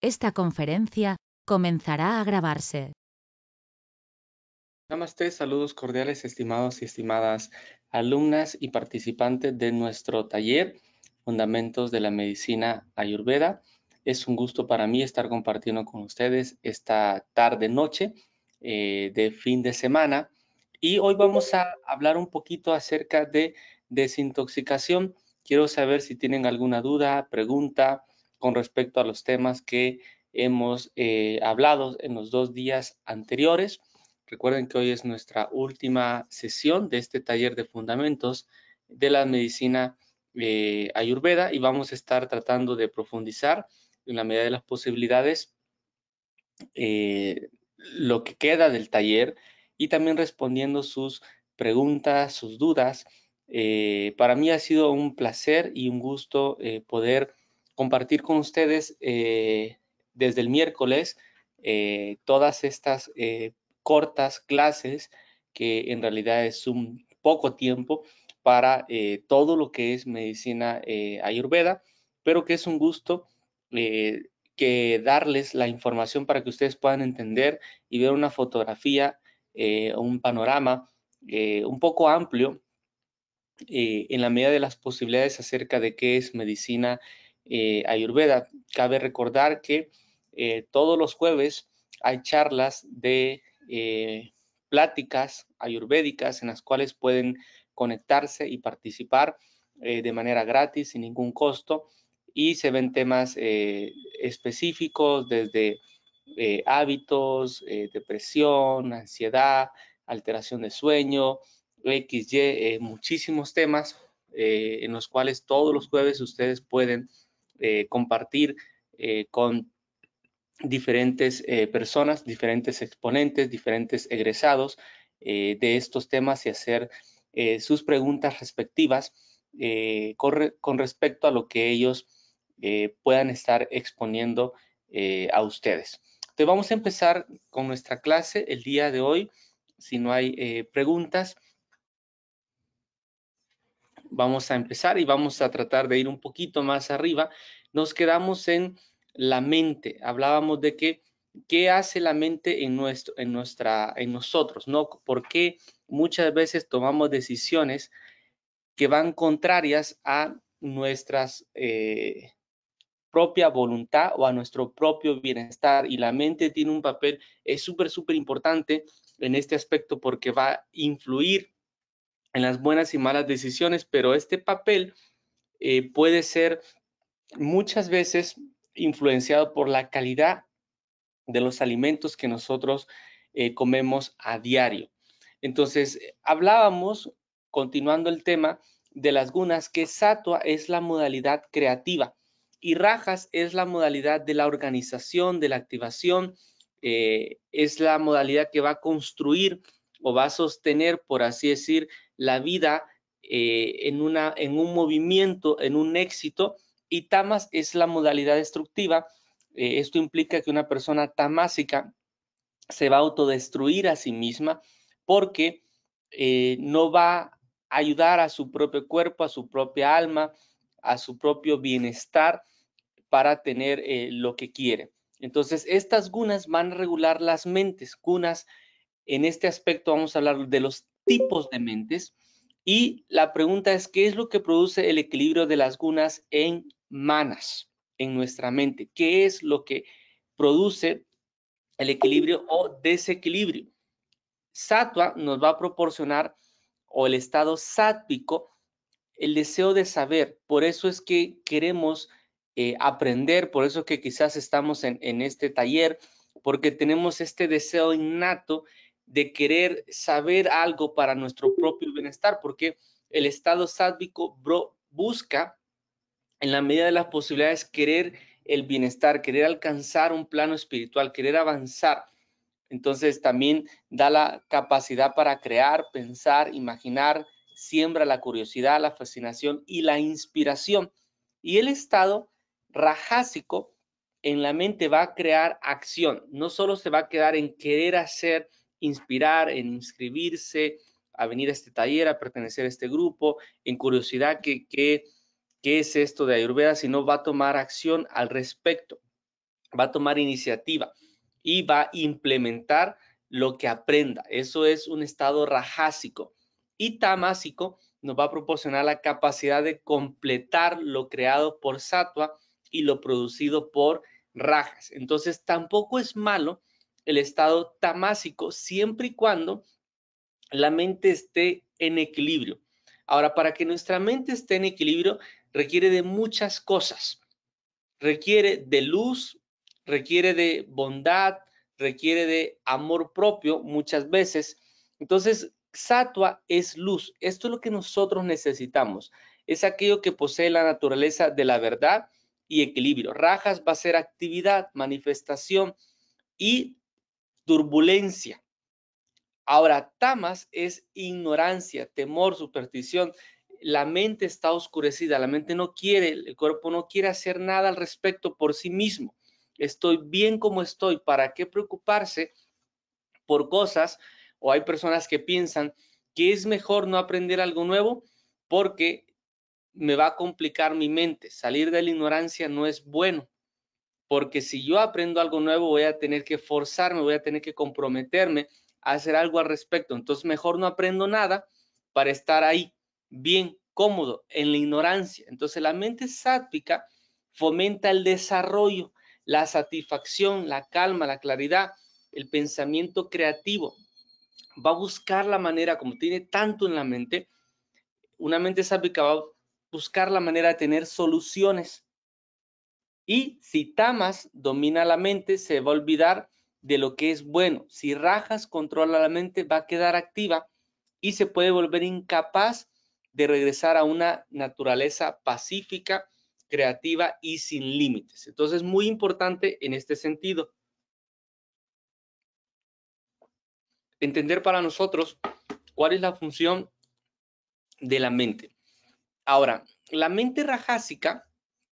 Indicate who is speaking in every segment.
Speaker 1: Esta conferencia comenzará a grabarse. Namaste, saludos cordiales, estimados y estimadas alumnas y participantes de nuestro taller Fundamentos de la Medicina Ayurveda. Es un gusto para mí estar compartiendo con ustedes esta tarde-noche eh, de fin de semana. Y hoy vamos a hablar un poquito acerca de desintoxicación. Quiero saber si tienen alguna duda, pregunta, con respecto a los temas que hemos eh, hablado en los dos días anteriores. Recuerden que hoy es nuestra última sesión de este taller de fundamentos de la medicina eh, ayurveda y vamos a estar tratando de profundizar en la medida de las posibilidades eh, lo que queda del taller y también respondiendo sus preguntas, sus dudas. para mí ha sido un placer y un gusto poder compartir con ustedes eh, desde el miércoles eh, todas estas eh, cortas clases que en realidad es un poco tiempo para todo lo que es medicina ayurveda, pero que es un gusto que darles la información para que ustedes puedan entender y ver una fotografía o un panorama un poco amplio en la medida de las posibilidades acerca de qué es medicina ayurveda eh, Ayurveda. Cabe recordar que eh, todos los jueves hay charlas de eh, pláticas ayurvédicas en las cuales pueden conectarse y participar de manera gratis, sin ningún costo, y se ven temas específicos desde hábitos, depresión, ansiedad, alteración de sueño, XY, muchísimos temas en los cuales todos los jueves ustedes pueden eh, compartir eh, con diferentes eh, personas, diferentes exponentes, diferentes egresados de estos temas y hacer sus preguntas respectivas con, con, respecto a lo que ellos puedan estar exponiendo a ustedes. Entonces vamos a empezar con nuestra clase el día de hoy. Si no hay preguntas, vamos a empezar y vamos a tratar de ir un poquito más arriba. Nos quedamos en la mente. Hablábamos de que qué hace la mente en nuestro, en nuestra, en nosotros, ¿no? Porque muchas veces tomamos decisiones que van contrarias a nuestras eh, propia voluntad o a nuestro propio bienestar. Y la mente tiene un papel, es súper, súper importante en este aspecto porque va a influir en las buenas y malas decisiones, pero este papel eh, puede ser muchas veces influenciado por la calidad de los alimentos que nosotros eh, comemos a diario. Entonces, eh, hablábamos, continuando el tema, de las gunas, que satua es la modalidad creativa y rajas es la modalidad de la organización, de la activación, es la modalidad que va a construir o va a sostener, por así decir, la vida eh, en, una, en un movimiento, en un éxito, y tamas es la modalidad destructiva. Eh, esto implica que una persona tamásica se va a autodestruir a sí misma porque eh, no va a ayudar a su propio cuerpo, a su propia alma, a su propio bienestar para tener lo que quiere. Entonces, estas gunas van a regular las mentes. Gunas, en este aspecto vamos a hablar de los tipos de mentes. Y la pregunta es, ¿qué es lo que produce el equilibrio de las gunas en manas, en nuestra mente? ¿Qué es lo que produce el equilibrio o desequilibrio? Satua nos va a proporcionar, o el estado sátvico, el deseo de saber. Por eso es que queremos eh, aprender, por eso que quizás estamos en, en este taller, porque tenemos este deseo innato de querer saber algo para nuestro propio bienestar, porque el estado sádvico busca, en la medida de las posibilidades, querer el bienestar, querer alcanzar un plano espiritual, querer avanzar. Entonces también da la capacidad para crear, pensar, imaginar, siembra la curiosidad, la fascinación y la inspiración. Y el estado rajásico en la mente va a crear acción, no solo se va a quedar en querer hacer, inspirar, en inscribirse, a venir a este taller, a pertenecer a este grupo, en curiosidad que, qué es esto de Ayurveda, no va a tomar acción al respecto, va a tomar iniciativa y va a implementar lo que aprenda. Eso es un estado rajásico. Y tamásico nos va a proporcionar la capacidad de completar lo creado por satwa y lo producido por rajas. Entonces, tampoco es malo el estado tamásico, siempre y cuando la mente esté en equilibrio. Ahora, para que nuestra mente esté en equilibrio, requiere de muchas cosas. Requiere de luz, requiere de bondad, requiere de amor propio muchas veces. Entonces, satua es luz. Esto es lo que nosotros necesitamos. Es aquello que posee la naturaleza de la verdad y equilibrio. Rajas va a ser actividad, manifestación y turbulencia. Ahora, tamas es ignorancia, temor, superstición. La mente está oscurecida, la mente no quiere, el cuerpo no quiere hacer nada al respecto por sí mismo. Estoy bien como estoy, ¿para qué preocuparse por cosas? O hay personas que piensan que es mejor no aprender algo nuevo porque me va a complicar mi mente. Salir de la ignorancia no es bueno porque si yo aprendo algo nuevo voy a tener que forzarme, voy a tener que comprometerme a hacer algo al respecto. Entonces mejor no aprendo nada para estar ahí bien cómodo en la ignorancia. Entonces la mente sáptica fomenta el desarrollo, la satisfacción, la calma, la claridad, el pensamiento creativo. Va a buscar la manera, como tiene tanto en la mente, una mente sápica va a buscar la manera de tener soluciones y si tamas domina la mente, se va a olvidar de lo que es bueno. Si rajas controla la mente, va a quedar activa y se puede volver incapaz de regresar a una naturaleza pacífica, creativa y sin límites. Entonces, es muy importante en este sentido. Entender para nosotros cuál es la función de la mente. Ahora, la mente rajásica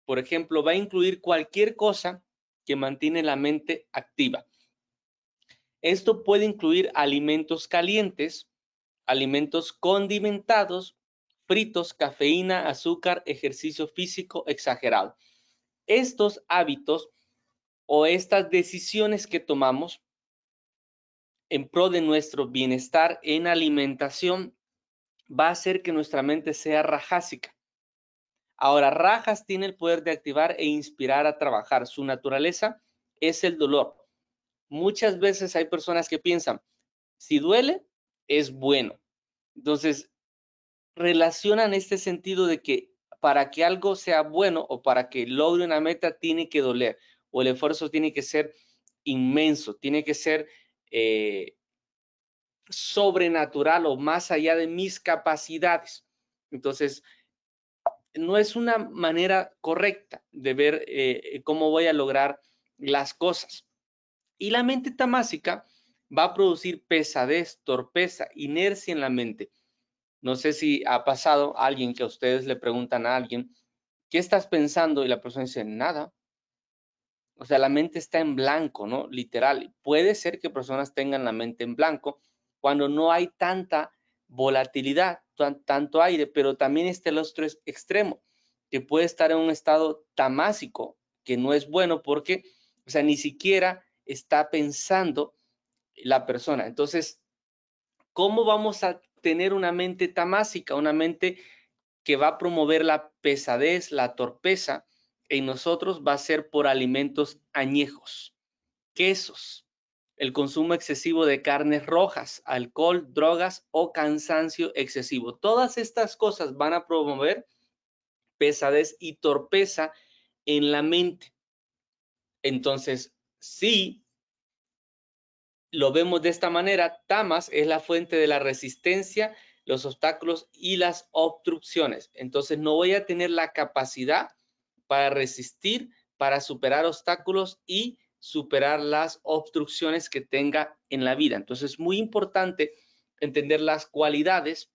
Speaker 1: por ejemplo, va a incluir cualquier cosa que mantiene la mente activa. Esto puede incluir alimentos calientes, alimentos condimentados, fritos, cafeína, azúcar, ejercicio físico exagerado. Estos hábitos o estas decisiones que tomamos en pro de nuestro bienestar en alimentación va a hacer que nuestra mente sea rajásica Ahora, rajas tiene el poder de activar e inspirar a trabajar. Su naturaleza es el dolor. Muchas veces hay personas que piensan, si duele, es bueno. Entonces, relacionan este sentido de que para que algo sea bueno o para que logre una meta tiene que doler o el esfuerzo tiene que ser inmenso, tiene que ser eh, sobrenatural o más allá de mis capacidades. Entonces, no es una manera correcta de ver eh, cómo voy a lograr las cosas. Y la mente tamásica va a producir pesadez, torpeza, inercia en la mente. No sé si ha pasado alguien que a ustedes le preguntan a alguien, ¿qué estás pensando? Y la persona dice, nada. O sea, la mente está en blanco, ¿no? Literal. Puede ser que personas tengan la mente en blanco cuando no hay tanta volatilidad, tanto aire, pero también este el otro extremo, que puede estar en un estado tamásico, que no es bueno porque, o sea, ni siquiera está pensando la persona. Entonces, ¿cómo vamos a tener una mente tamásica, una mente que va a promover la pesadez, la torpeza en nosotros va a ser por alimentos añejos, quesos, el consumo excesivo de carnes rojas, alcohol, drogas o cansancio excesivo. Todas estas cosas van a promover pesadez y torpeza en la mente. Entonces, si lo vemos de esta manera, Tamas es la fuente de la resistencia, los obstáculos y las obstrucciones. Entonces, no voy a tener la capacidad para resistir, para superar obstáculos y superar las obstrucciones que tenga en la vida. Entonces es muy importante entender las cualidades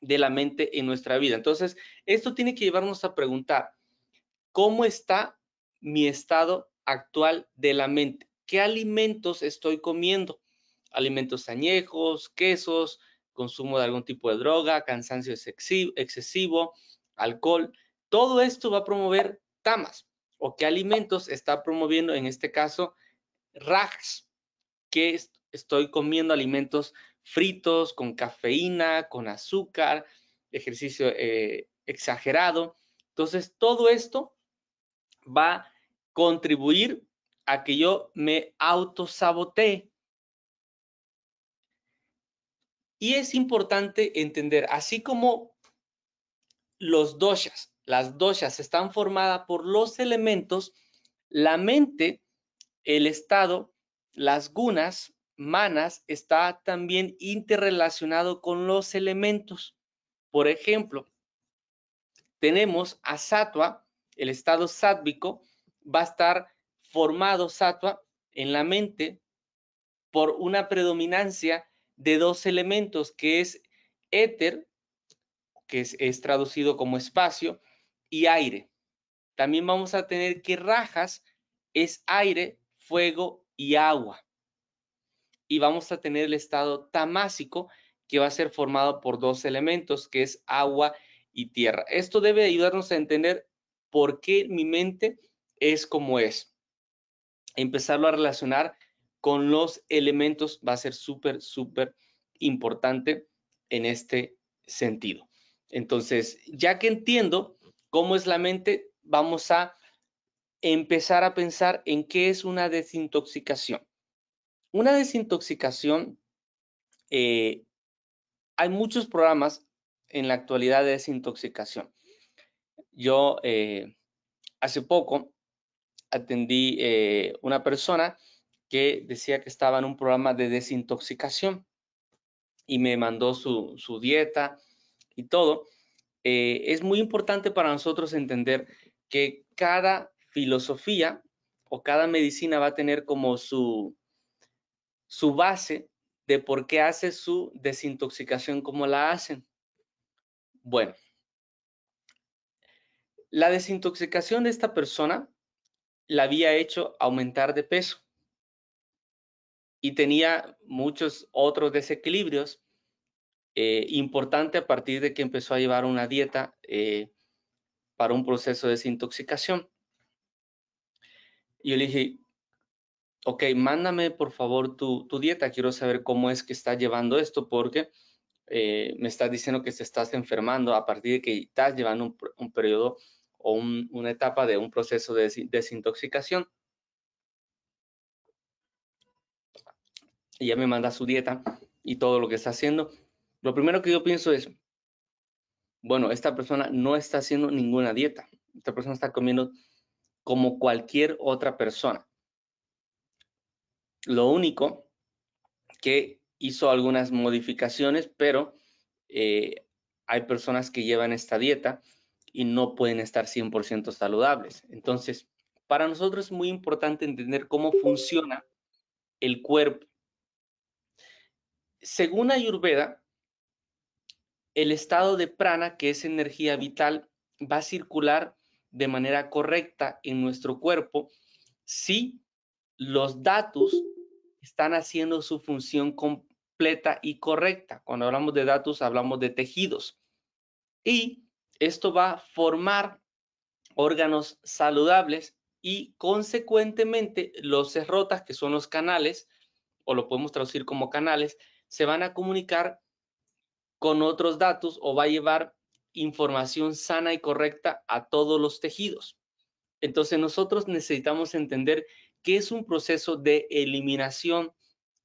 Speaker 1: de la mente en nuestra vida. Entonces, esto tiene que llevarnos a preguntar, ¿cómo está mi estado actual de la mente? ¿Qué alimentos estoy comiendo? Alimentos añejos, quesos, consumo de algún tipo de droga, cansancio excesivo, alcohol. Todo esto va a promover tamas o qué alimentos está promoviendo, en este caso, RAGS, que estoy comiendo alimentos fritos, con cafeína, con azúcar, ejercicio eh, exagerado. Entonces, todo esto va a contribuir a que yo me autosabotee. Y es importante entender, así como los doshas las doshas están formadas por los elementos, la mente, el estado, las gunas, manas, está también interrelacionado con los elementos. Por ejemplo, tenemos a satwa, el estado sátvico, va a estar formado satwa en la mente por una predominancia de dos elementos, que es éter, que es traducido como espacio, y aire. También vamos a tener que rajas es aire, fuego y agua. Y vamos a tener el estado tamásico que va a ser formado por dos elementos, que es agua y tierra. Esto debe ayudarnos a entender por qué mi mente es como es. Empezarlo a relacionar con los elementos va a ser súper, súper importante en este sentido. Entonces, ya que entiendo ¿Cómo es la mente? Vamos a empezar a pensar en qué es una desintoxicación. Una desintoxicación, eh, hay muchos programas en la actualidad de desintoxicación. Yo eh, hace poco atendí a eh, una persona que decía que estaba en un programa de desintoxicación y me mandó su, su dieta y todo. Eh, es muy importante para nosotros entender que cada filosofía o cada medicina va a tener como su, su base de por qué hace su desintoxicación como la hacen. Bueno, la desintoxicación de esta persona la había hecho aumentar de peso y tenía muchos otros desequilibrios eh, importante a partir de que empezó a llevar una dieta eh, para un proceso de desintoxicación. Y yo le dije, ok, mándame por favor tu, dieta, quiero saber cómo es que estás llevando esto, porque eh, me estás diciendo que te estás enfermando a partir de que estás llevando un, periodo o una etapa de un proceso de desintoxicación. Ella me manda su dieta y todo lo que está haciendo. Lo primero que yo pienso es, bueno, esta persona no está haciendo ninguna dieta. Esta persona está comiendo como cualquier otra persona. Lo único que hizo algunas modificaciones, pero eh, hay personas que llevan esta dieta y no pueden estar 100% saludables. Entonces, para nosotros es muy importante entender cómo funciona el cuerpo. Según Ayurveda, el estado de prana, que es energía vital, va a circular de manera correcta en nuestro cuerpo si los datos están haciendo su función completa y correcta. Cuando hablamos de datos, hablamos de tejidos. Y esto va a formar órganos saludables y consecuentemente los cerrotas, que son los canales, o lo podemos traducir como canales, se van a comunicar con otros datos o va a llevar información sana y correcta a todos los tejidos. Entonces nosotros necesitamos entender qué es un proceso de eliminación,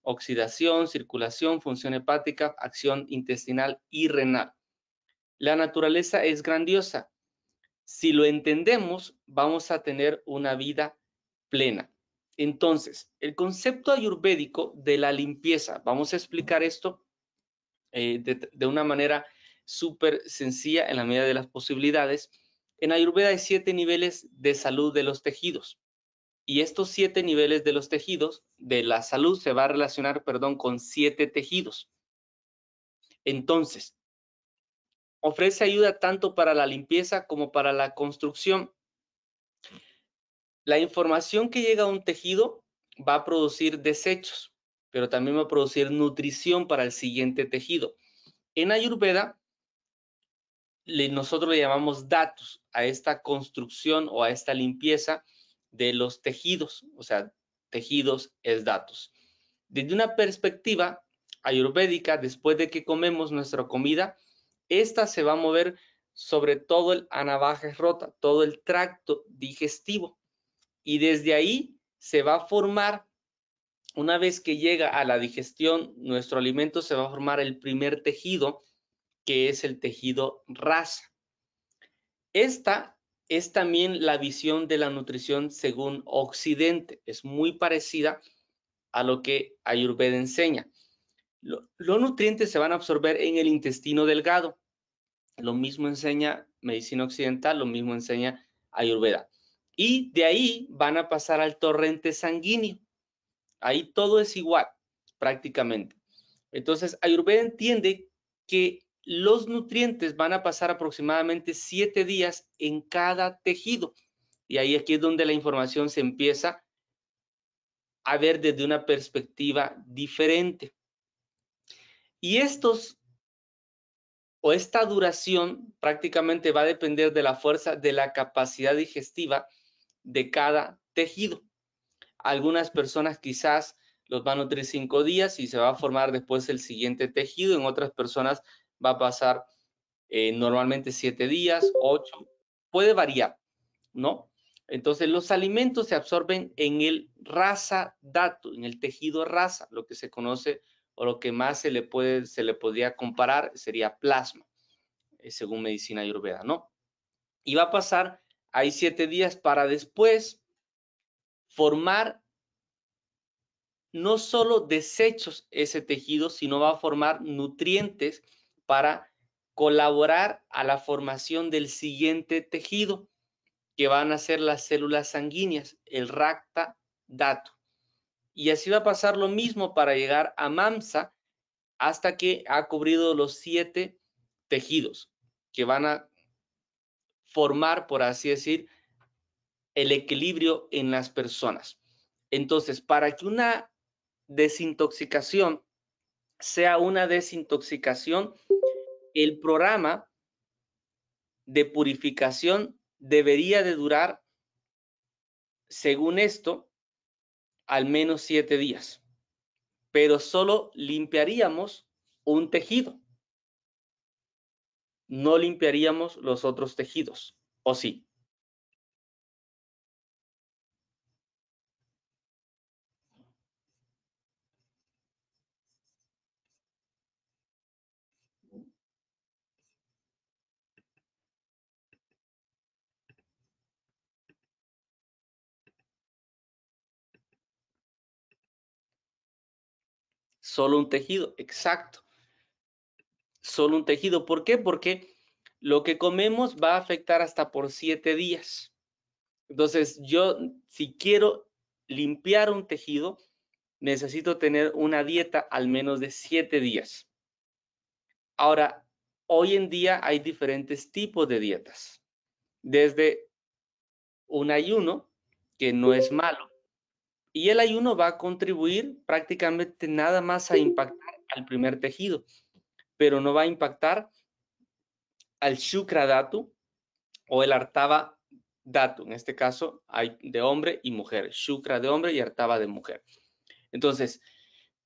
Speaker 1: oxidación, circulación, función hepática, acción intestinal y renal. La naturaleza es grandiosa. Si lo entendemos, vamos a tener una vida plena. Entonces, el concepto ayurvédico de la limpieza, vamos a explicar esto eh, de, de, una manera súper sencilla en la medida de las posibilidades. En Ayurveda hay siete niveles de salud de los tejidos y estos siete niveles de los tejidos, de la salud, se va a relacionar, perdón, con siete tejidos. Entonces, ofrece ayuda tanto para la limpieza como para la construcción. La información que llega a un tejido va a producir desechos pero también va a producir nutrición para el siguiente tejido. En Ayurveda, nosotros le llamamos datos a esta construcción o a esta limpieza de los tejidos, o sea, tejidos es datos. Desde una perspectiva ayurvédica, después de que comemos nuestra comida, esta se va a mover sobre todo el anabaje rota, todo el tracto digestivo. Y desde ahí se va a formar una vez que llega a la digestión, nuestro alimento se va a formar el primer tejido, que es el tejido rasa. Esta es también la visión de la nutrición según Occidente. Es muy parecida a lo que Ayurveda enseña. los nutrientes se van a absorber en el intestino delgado. Lo mismo enseña medicina occidental, lo mismo enseña Ayurveda. Y de ahí van a pasar al torrente sanguíneo Ahí todo es igual, prácticamente. Entonces, Ayurveda entiende que los nutrientes van a pasar aproximadamente siete días en cada tejido. Y ahí aquí es donde la información se empieza a ver desde una perspectiva diferente. Y estos o esta duración prácticamente va a depender de la fuerza de la capacidad digestiva de cada tejido. Algunas personas quizás los van a nutrir cinco días y se va a formar después el siguiente tejido. En otras personas va a pasar eh, normalmente siete días, ocho. Puede variar, ¿no? Entonces los alimentos se absorben en el raza dato, en el tejido raza, lo que se conoce o lo que más se le, puede, se le podría comparar sería plasma, eh, según medicina ayurveda, ¿no? Y va a pasar, hay siete días para después formar no solo desechos ese tejido, sino va a formar nutrientes para colaborar a la formación del siguiente tejido, que van a ser las células sanguíneas, el racta dato. Y así va a pasar lo mismo para llegar a MAMSA hasta que ha cubrido los siete tejidos que van a formar, por así decir, el equilibrio en las personas. Entonces, para que una desintoxicación sea una desintoxicación, el programa de purificación debería de durar, según esto, al menos siete días. Pero solo limpiaríamos un tejido. No limpiaríamos los otros tejidos, ¿o sí? Solo un tejido, exacto. Solo un tejido. ¿Por qué? Porque lo que comemos va a afectar hasta por siete días. Entonces, yo si quiero limpiar un tejido, necesito tener una dieta al menos de siete días. Ahora, hoy en día hay diferentes tipos de dietas. Desde un ayuno, que no es malo, y el ayuno va a contribuir prácticamente nada más a impactar al primer tejido, pero no va a impactar al shukra o el artava datu. En este caso hay de hombre y mujer, shukra de hombre y artava de mujer. Entonces,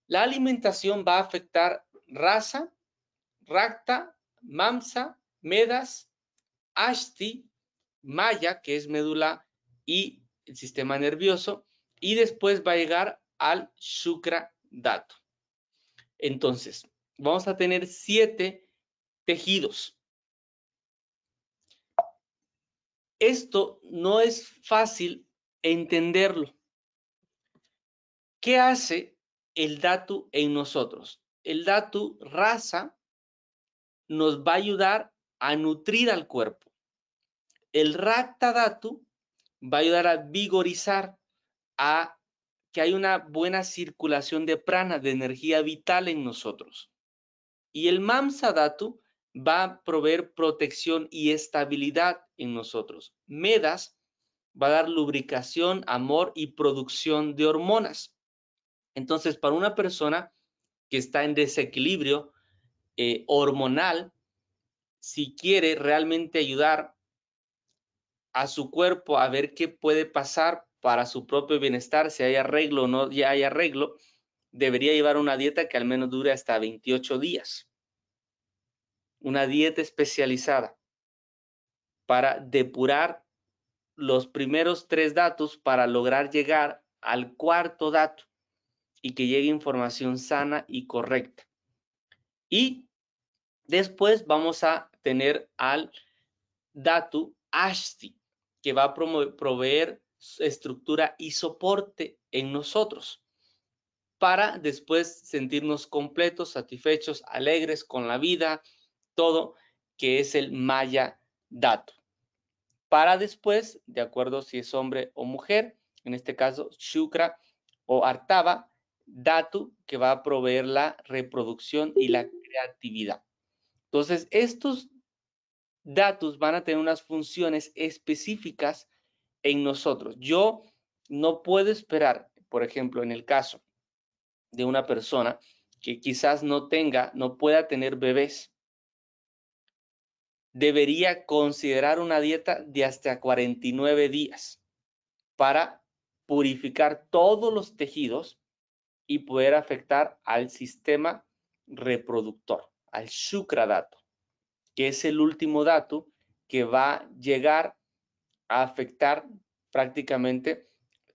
Speaker 1: la alimentación va a afectar raza, racta, mamsa, medas, ashti, maya, que es médula y el sistema nervioso, y después va a llegar al Shukra Dato. Entonces, vamos a tener siete tejidos. Esto no es fácil entenderlo. ¿Qué hace el Dato en nosotros? El Datu raza nos va a ayudar a nutrir al cuerpo. El Rakta va a ayudar a vigorizar a que hay una buena circulación de prana, de energía vital en nosotros. Y el Mamsa datu va a proveer protección y estabilidad en nosotros. Medas va a dar lubricación, amor y producción de hormonas. Entonces, para una persona que está en desequilibrio eh, hormonal, si quiere realmente ayudar a su cuerpo a ver qué puede pasar para su propio bienestar, si hay arreglo o no ya hay arreglo, debería llevar una dieta que al menos dure hasta 28 días. Una dieta especializada para depurar los primeros tres datos para lograr llegar al cuarto dato y que llegue información sana y correcta. Y después vamos a tener al dato ASTI, que va a proveer estructura y soporte en nosotros para después sentirnos completos, satisfechos, alegres con la vida, todo que es el Maya Dato. Para después, de acuerdo si es hombre o mujer, en este caso Shukra o Artava, dato que va a proveer la reproducción y la creatividad. Entonces, estos datos van a tener unas funciones específicas en nosotros. Yo no puedo esperar, por ejemplo, en el caso de una persona que quizás no tenga, no pueda tener bebés, debería considerar una dieta de hasta 49 días para purificar todos los tejidos y poder afectar al sistema reproductor, al sucradato, que es el último dato que va a llegar afectar prácticamente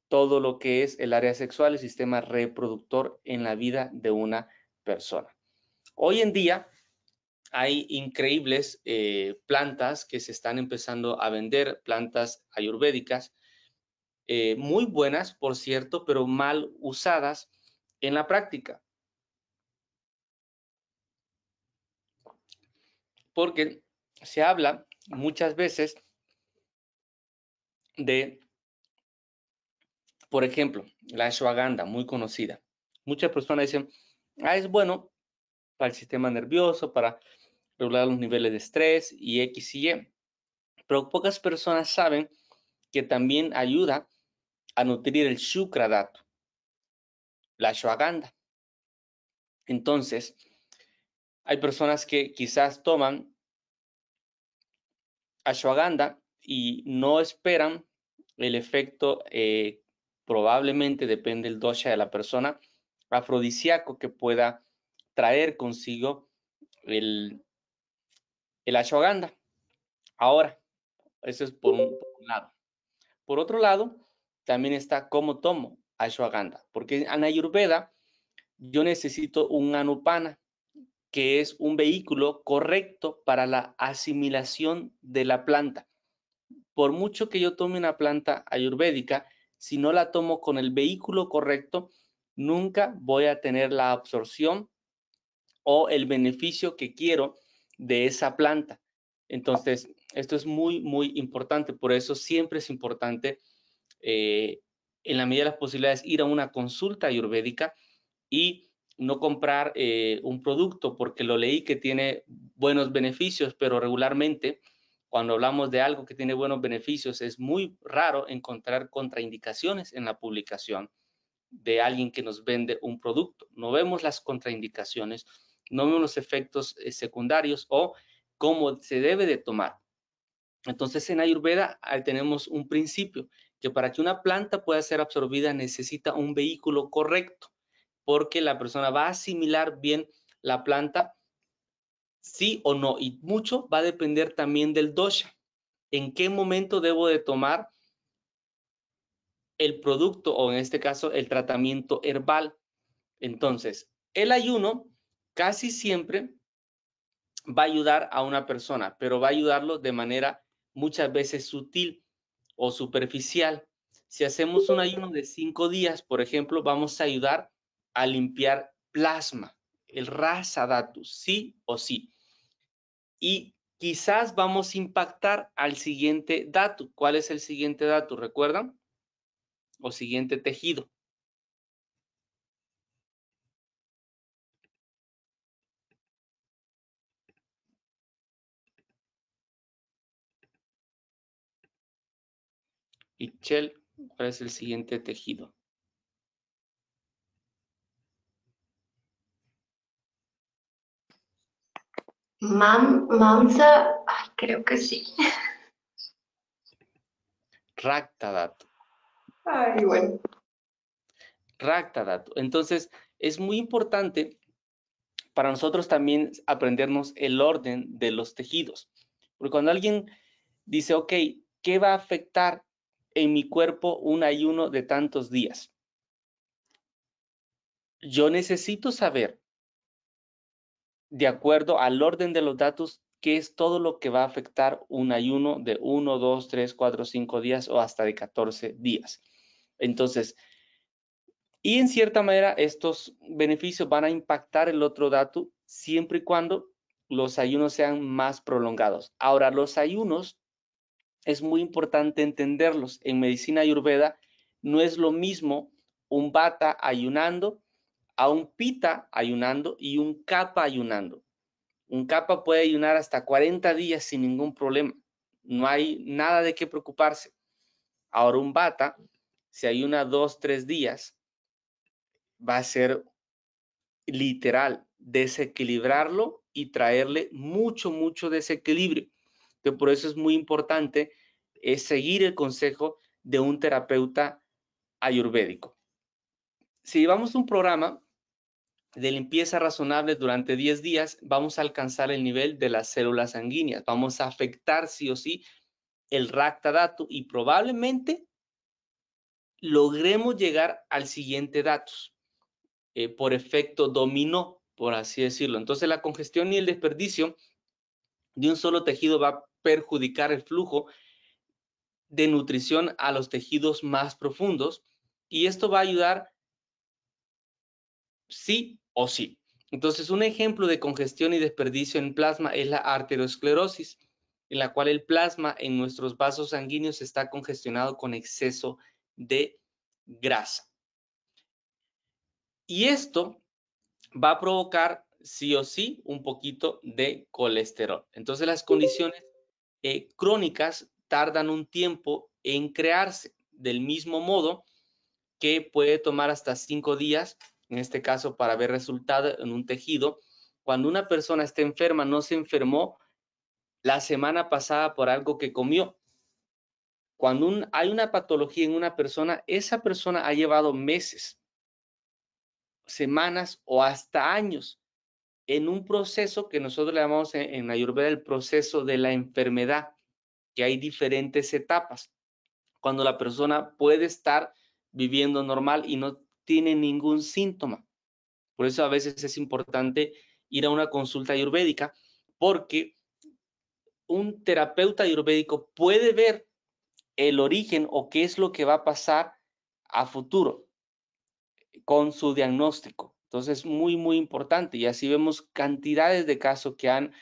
Speaker 1: todo lo que es el área sexual, el sistema reproductor en la vida de una persona. Hoy en día hay increíbles eh, plantas que se están empezando a vender, plantas ayurvédicas, eh, muy buenas, por cierto, pero mal usadas en la práctica. Porque se habla muchas veces de, por ejemplo, la ashwagandha, muy conocida. Muchas personas dicen, ah, es bueno para el sistema nervioso, para regular los niveles de estrés y X y Y. Pero pocas personas saben que también ayuda a nutrir el sucradato, la ashwagandha. Entonces, hay personas que quizás toman ashwagandha y no esperan el efecto, eh, probablemente depende del dosha de la persona, afrodisíaco que pueda traer consigo el, el ashwagandha. Ahora, eso es por un, por un lado. Por otro lado, también está cómo tomo ashwagandha, porque en Ayurveda yo necesito un anupana, que es un vehículo correcto para la asimilación de la planta por mucho que yo tome una planta ayurvédica, si no la tomo con el vehículo correcto, nunca voy a tener la absorción o el beneficio que quiero de esa planta. Entonces, esto es muy, muy importante. Por eso siempre es importante, eh, en la medida de las posibilidades, ir a una consulta ayurvédica y no comprar eh, un producto porque lo leí que tiene buenos beneficios, pero regularmente cuando hablamos de algo que tiene buenos beneficios, es muy raro encontrar contraindicaciones en la publicación de alguien que nos vende un producto. No vemos las contraindicaciones, no vemos los efectos eh, secundarios o cómo se debe de tomar. Entonces, en Ayurveda tenemos un principio que para que una planta pueda ser absorbida necesita un vehículo correcto, porque la persona va a asimilar bien la planta sí o no. Y mucho va a depender también del dosha. ¿En qué momento debo de tomar el producto o en este caso el tratamiento herbal? Entonces, el ayuno casi siempre va a ayudar a una persona, pero va a ayudarlo de manera muchas veces sutil o superficial. Si hacemos un ayuno de cinco días, por ejemplo, vamos a ayudar a limpiar plasma el datus, sí o sí. Y quizás vamos a impactar al siguiente dato. ¿Cuál es el siguiente dato? ¿Recuerdan? O siguiente tejido. Y ¿cuál es el siguiente tejido? Mam, Mamsa, creo que sí. Ractadato. Ay, bueno. Ractadato. Entonces, es muy importante para nosotros también aprendernos el orden de los tejidos. Porque cuando alguien dice, ok, ¿qué va a afectar en mi cuerpo un ayuno de tantos días? Yo necesito saber de acuerdo al orden de los datos, que es todo lo que va a afectar un ayuno de 1, 2, 3, 4, 5 días o hasta de 14 días. Entonces, y en cierta manera estos beneficios van a impactar el otro dato siempre y cuando los ayunos sean más prolongados. Ahora, los ayunos es muy importante entenderlos. En medicina ayurveda no es lo mismo un bata ayunando a un pita ayunando y un capa ayunando. Un capa puede ayunar hasta 40 días sin ningún problema. No hay nada de qué preocuparse. Ahora un bata, si ayuna dos, tres días, va a ser literal desequilibrarlo y traerle mucho, mucho desequilibrio. Que por eso es muy importante es seguir el consejo de un terapeuta ayurvédico. Si llevamos un programa de limpieza razonable durante 10 días, vamos a alcanzar el nivel de las células sanguíneas. Vamos a afectar sí o sí el racta y probablemente logremos llegar al siguiente dato. Eh, por efecto dominó, por así decirlo. Entonces la congestión y el desperdicio de un solo tejido va a perjudicar el flujo de nutrición a los tejidos más profundos y esto va a ayudar sí o sí. Entonces, un ejemplo de congestión y desperdicio en plasma es la arteriosclerosis, en la cual el plasma en nuestros vasos sanguíneos está congestionado con exceso de grasa. Y esto va a provocar sí o sí un poquito de colesterol. Entonces, las condiciones eh, crónicas tardan un tiempo en crearse, del mismo modo que puede tomar hasta cinco días en este caso para ver resultado en un tejido. Cuando una persona está enferma, no se enfermó la semana pasada por algo que comió. Cuando hay una patología en una persona, esa persona ha llevado meses, semanas o hasta años en un proceso que nosotros le llamamos en, en Ayurveda el proceso de la enfermedad, que hay diferentes etapas. Cuando la persona puede estar viviendo normal y no tiene ningún síntoma. Por eso a veces es importante ir a una consulta ayurvédica, porque un terapeuta ayurvédico puede ver el origen o qué es lo que va a pasar a futuro con su diagnóstico. Entonces, muy, muy importante. Y así vemos cantidades de casos que han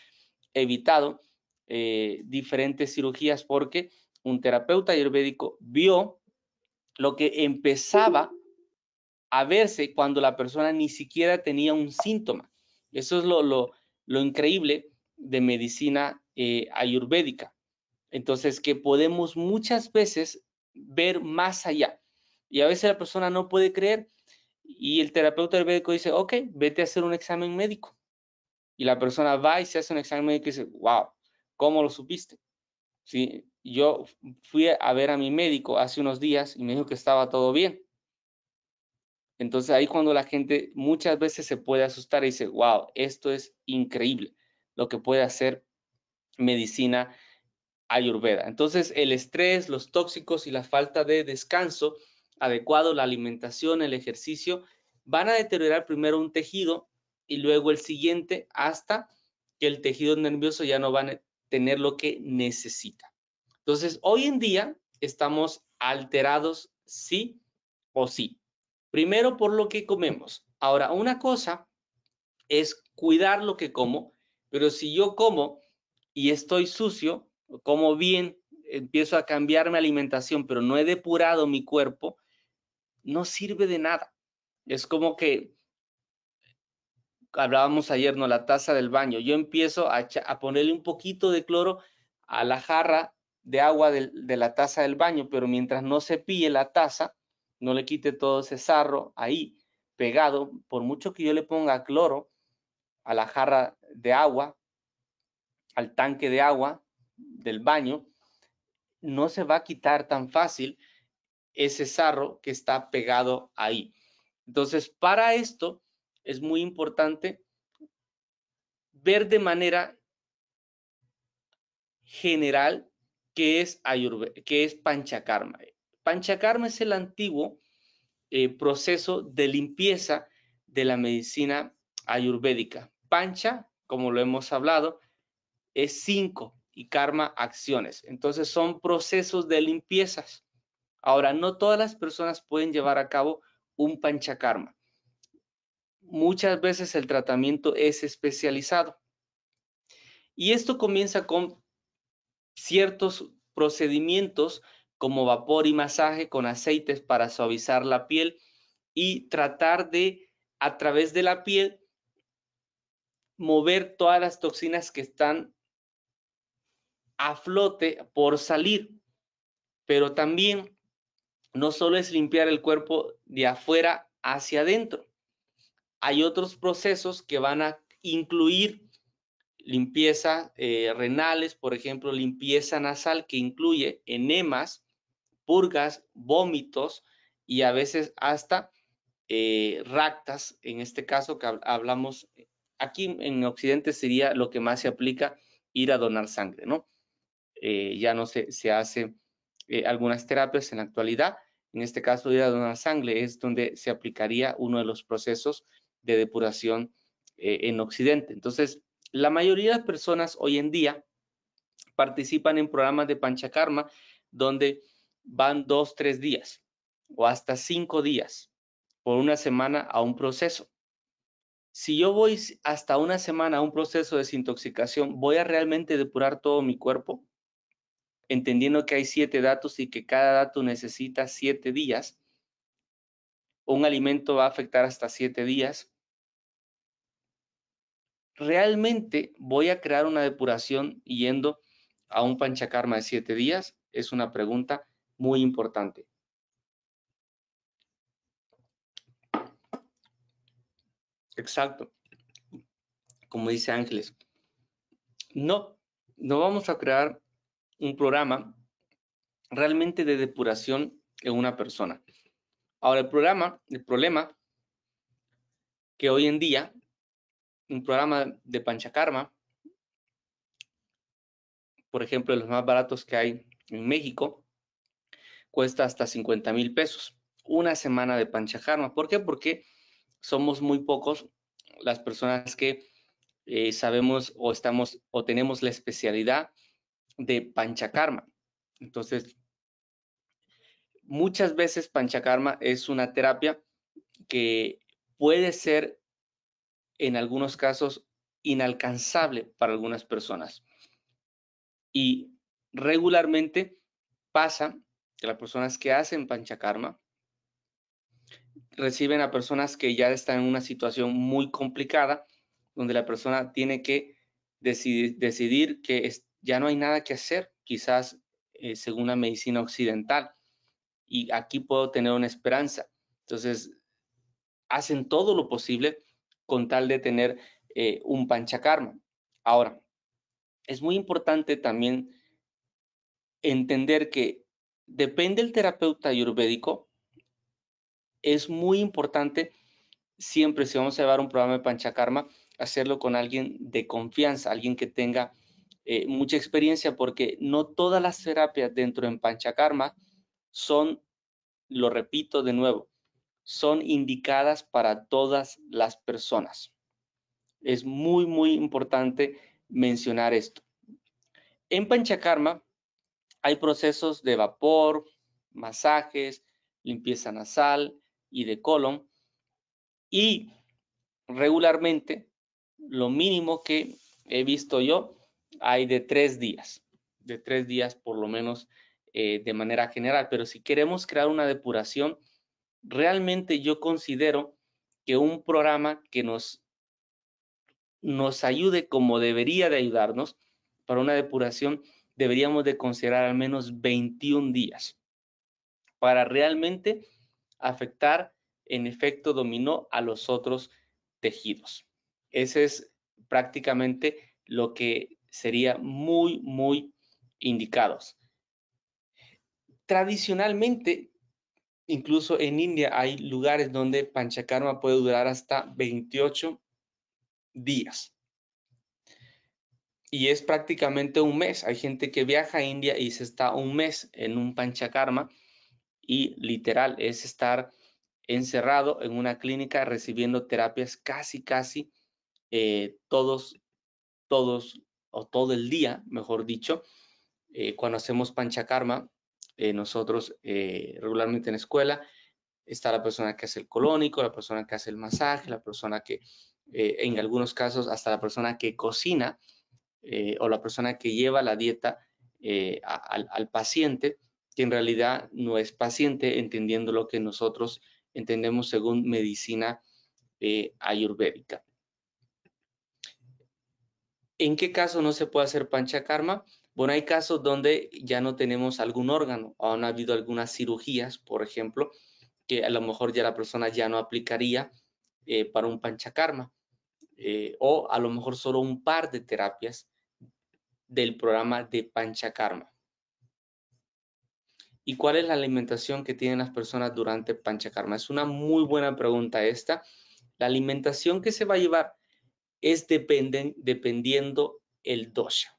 Speaker 1: evitado eh, diferentes cirugías porque un terapeuta ayurvédico vio lo que empezaba a verse cuando la persona ni siquiera tenía un síntoma. Eso es lo, lo, increíble de medicina eh, ayurvédica. Entonces, que podemos muchas veces ver más allá. Y a veces la persona no puede creer y el terapeuta ayurvédico dice, ok, vete a hacer un examen médico. Y la persona va y se hace un examen médico y dice, wow, ¿cómo lo supiste? ¿Sí? Yo fui a ver a mi médico hace unos días y me dijo que estaba todo bien. Entonces ahí cuando la gente muchas veces se puede asustar y dice, wow, esto es increíble lo que puede hacer medicina ayurveda. Entonces el estrés, los tóxicos y la falta de descanso adecuado, la alimentación, el ejercicio, van a deteriorar primero un tejido y luego el siguiente hasta que el tejido nervioso ya no va a tener lo que necesita. Entonces hoy en día estamos alterados sí o sí. Primero por lo que comemos. Ahora, una cosa es cuidar lo que como, pero si yo como y estoy sucio, como bien, empiezo a cambiar mi alimentación, pero no he depurado mi cuerpo, no sirve de nada. Es como que hablábamos ayer, ¿no? La taza del baño. Yo empiezo a, ponerle un poquito de cloro a la jarra de agua de la taza del baño, pero mientras no se pille la taza, no le quite todo ese sarro ahí pegado, por mucho que yo le ponga cloro a la jarra de agua, al tanque de agua del baño, no se va a quitar tan fácil ese sarro que está pegado ahí. Entonces, para esto es muy importante ver de manera general qué es, panchacarma. es Panchakarma es el antiguo eh, proceso de limpieza de la medicina ayurvédica. Pancha, como lo hemos hablado, es cinco y karma acciones. Entonces son procesos de limpiezas. Ahora, no todas las personas pueden llevar a cabo un panchakarma. Muchas veces el tratamiento es especializado. Y esto comienza con ciertos procedimientos como vapor y masaje con aceites para suavizar la piel y tratar de, a través de la piel, mover todas las toxinas que están a flote por salir. Pero también no solo es limpiar el cuerpo de afuera hacia adentro. Hay otros procesos que van a incluir limpieza eh, renales, por ejemplo, limpieza nasal que incluye enemas, purgas, vómitos y a veces hasta eh, ractas, en este caso que hablamos, eh, aquí en Occidente sería lo que más se aplica ir a donar sangre, ¿no? Eh, ya no se, se hace algunas terapias en la actualidad, en este caso ir a donar sangre es donde se aplicaría uno de los procesos de depuración en Occidente. Entonces, la mayoría de personas hoy en día participan en programas de panchakarma donde van dos, tres días o hasta cinco días por una semana a un proceso. Si yo voy hasta una semana a un proceso de desintoxicación, ¿voy a realmente depurar todo mi cuerpo? Entendiendo que hay siete datos y que cada dato necesita siete días. Un alimento va a afectar hasta siete días. ¿Realmente voy a crear una depuración yendo a un panchacarma de siete días? Es una pregunta muy importante. Exacto. Como dice Ángeles. No, no vamos a crear un programa realmente de depuración en una persona. Ahora, el programa, el problema que hoy en día, un programa de panchacarma por ejemplo, los más baratos que hay en México, cuesta hasta 50 mil pesos. Una semana de panchakarma. ¿Por qué? Porque somos muy pocos las personas que eh, sabemos o estamos o tenemos la especialidad de panchakarma. Entonces, muchas veces panchakarma es una terapia que puede ser en algunos casos inalcanzable para algunas personas. Y regularmente pasa que las personas que hacen panchakarma reciben a personas que ya están en una situación muy complicada, donde la persona tiene que decidir, que ya no hay nada que hacer, quizás eh, según la medicina occidental, y aquí puedo tener una esperanza. Entonces, hacen todo lo posible con tal de tener eh, un panchakarma. Ahora, es muy importante también entender que depende del terapeuta ayurvédico, es muy importante siempre, si vamos a llevar un programa de panchakarma, hacerlo con alguien de confianza, alguien que tenga eh, mucha experiencia, porque no todas las terapias dentro de panchakarma son, lo repito de nuevo, son indicadas para todas las personas. Es muy, muy importante mencionar esto. En Panchakarma hay procesos de vapor, masajes, limpieza nasal y de colon. Y regularmente, lo mínimo que he visto yo, hay de tres días, de tres días por lo menos eh, de manera general. Pero si queremos crear una depuración, realmente yo considero que un programa que nos, nos ayude como debería de ayudarnos para una depuración deberíamos de considerar al menos 21 días para realmente afectar en efecto dominó a los otros tejidos. Ese es prácticamente lo que sería muy, muy indicados. Tradicionalmente, incluso en India hay lugares donde panchakarma puede durar hasta 28 días y es prácticamente un mes. Hay gente que viaja a India y se está un mes en un panchakarma y literal es estar encerrado en una clínica recibiendo terapias casi, casi eh, todos, todos o todo el día, mejor dicho. Eh, cuando hacemos panchakarma, eh, nosotros regularmente en escuela está la persona que hace el colónico, la persona que hace el masaje, la persona que, en algunos casos, hasta la persona que cocina eh, o la persona que lleva la dieta eh, al, paciente, que en realidad no es paciente, entendiendo lo que nosotros entendemos según medicina eh, ayurvédica. ¿En qué caso no se puede hacer pancha karma? Bueno, hay casos donde ya no tenemos algún órgano, o han habido algunas cirugías, por ejemplo, que a lo mejor ya la persona ya no aplicaría para un panchakarma. Eh, o a lo mejor solo un par de terapias del programa de Panchakarma. ¿Y cuál es la alimentación que tienen las personas durante Panchakarma? Es una muy buena pregunta esta. La alimentación que se va a llevar es dependen, dependiendo el dosha.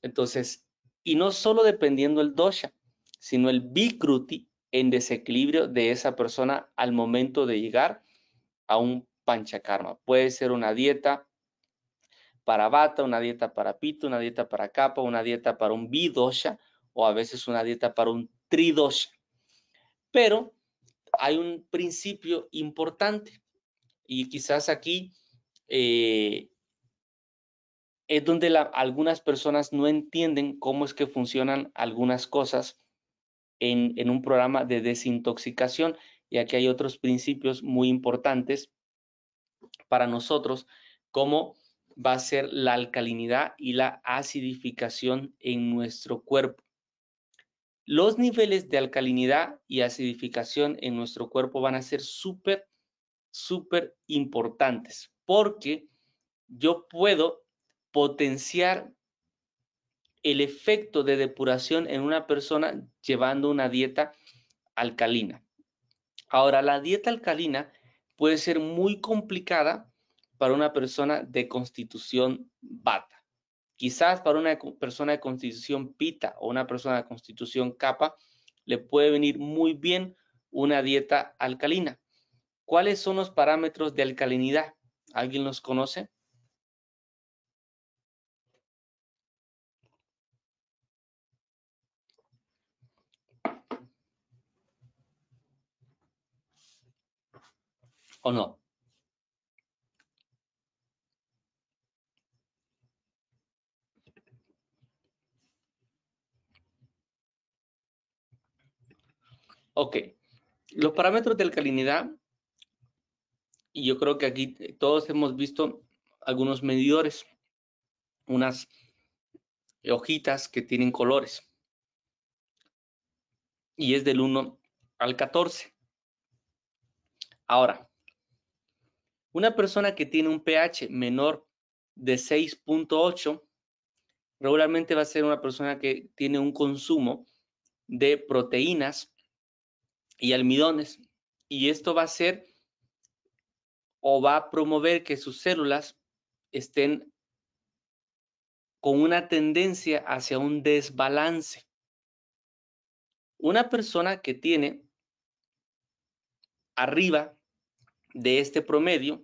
Speaker 1: Entonces, y no solo dependiendo el dosha, sino el bikruti en desequilibrio de esa persona al momento de llegar a un panchakarma. Puede ser una dieta para bata, una dieta para pito, una dieta para capa, una dieta para un bidosha o a veces una dieta para un tridosha. Pero hay un principio importante y quizás aquí eh, es donde algunas personas no entienden cómo es que funcionan algunas cosas en, en un programa de desintoxicación y aquí hay otros principios muy importantes para nosotros cómo va a ser la alcalinidad y la acidificación en nuestro cuerpo. Los niveles de alcalinidad y acidificación en nuestro cuerpo van a ser súper, súper importantes porque yo puedo potenciar el efecto de depuración en una persona llevando una dieta alcalina. Ahora, la dieta alcalina puede ser muy complicada para una persona de constitución bata. Quizás para una persona de constitución pita o una persona de constitución capa le puede venir muy bien una dieta alcalina. ¿Cuáles son los parámetros de alcalinidad? ¿Alguien los conoce? o no. Ok, los parámetros de alcalinidad, y yo creo que aquí todos hemos visto algunos medidores, unas hojitas que tienen colores. Y es del 1 al 14. Ahora, una persona que tiene un pH menor de 6.8 regularmente va a ser una persona que tiene un consumo de proteínas y almidones. Y esto va a ser o va a promover que sus células estén con una tendencia hacia un desbalance. Una persona que tiene arriba de este promedio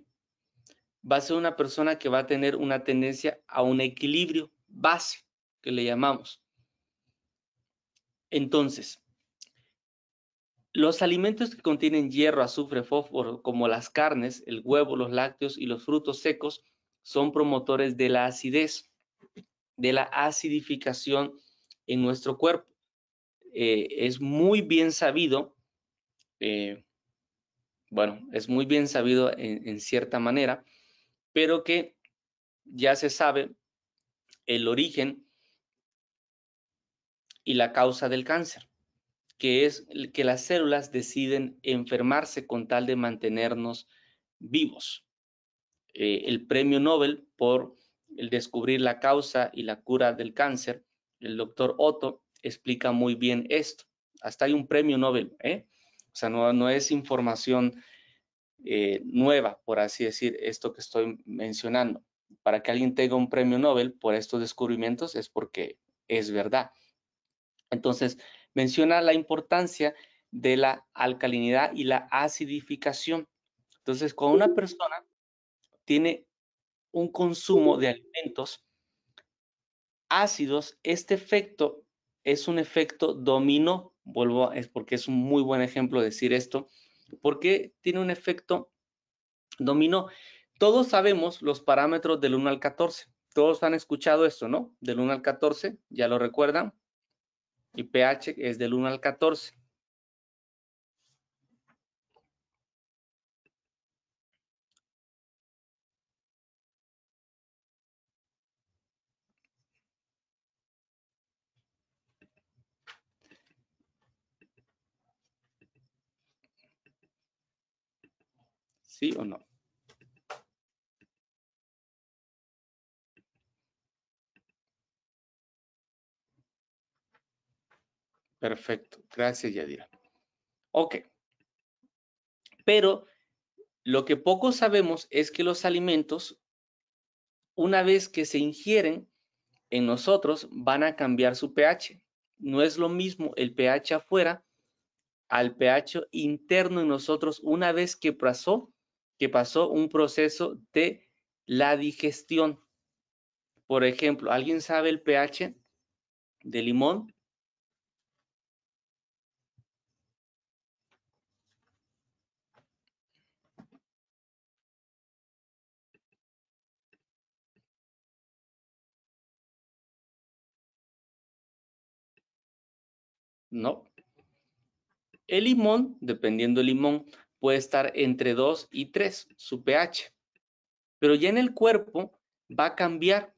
Speaker 1: va a ser una persona que va a tener una tendencia a un equilibrio base, que le llamamos. Entonces, los alimentos que contienen hierro, azufre, fósforo, como las carnes, el huevo, los lácteos y los frutos secos, son promotores de la acidez, de la acidificación en nuestro cuerpo. Eh, es muy bien sabido eh, bueno, es muy bien sabido en, cierta manera, pero que ya se sabe el origen y la causa del cáncer, que es que las células deciden enfermarse con tal de mantenernos vivos. Eh, el premio Nobel por el descubrir la causa y la cura del cáncer, el doctor Otto explica muy bien esto. Hasta hay un premio Nobel, ¿eh? O sea, no, es información eh, nueva, por así decir, esto que estoy mencionando. Para que alguien tenga un premio Nobel por estos descubrimientos es porque es verdad. Entonces, menciona la importancia de la alcalinidad y la acidificación. Entonces, cuando una persona tiene un consumo de alimentos ácidos, este efecto es un efecto dominó vuelvo, es porque es un muy buen ejemplo decir esto, porque tiene un efecto dominó. Todos sabemos los parámetros del 1 al 14. Todos han escuchado esto, ¿no? Del 1 al 14, ya lo recuerdan. Y pH es del 1 al 14. ¿Sí o no? Perfecto. Gracias, Yadira. Ok. Pero lo que poco sabemos es que los alimentos, una vez que se ingieren en nosotros, van a cambiar su pH. No es lo mismo el pH afuera al pH interno en nosotros una vez que pasó que pasó un proceso de la digestión. Por ejemplo, ¿alguien sabe el pH de limón? No. El limón, dependiendo del limón, puede estar entre 2 y 3, su pH. Pero ya en el cuerpo va a cambiar.